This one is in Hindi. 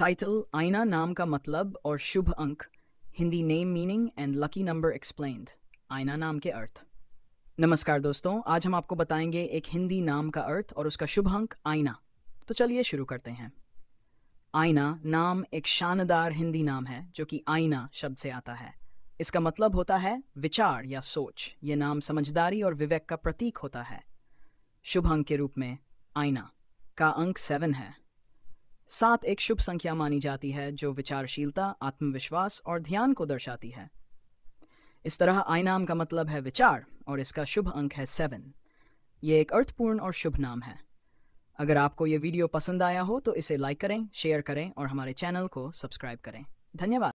Title Aina Naam Ka Matlab और शुभ अंक Hindi name meaning and lucky number explain Aayna नाम के अर्थ नमस्कार दोस्तों आज हम आपको बताएंगे एक हिंदी नाम का अर्थ और उसका शुभ अंक आईना तो चलिए शुरू करते हैं आईना नाम एक शानदार हिंदी नाम है जो कि आईना शब्द से आता है इसका मतलब होता है विचार या सोच ये नाम समझदारी और विवेक का प्रतीक होता है शुभ अंक के रूप में आईना का अंक सेवन है सात एक शुभ संख्या मानी जाती है जो विचारशीलता आत्मविश्वास और ध्यान को दर्शाती है इस तरह आई नाम का मतलब है विचार और इसका शुभ अंक है सेवन ये एक अर्थपूर्ण और शुभ नाम है अगर आपको ये वीडियो पसंद आया हो तो इसे लाइक करें शेयर करें और हमारे चैनल को सब्सक्राइब करें धन्यवाद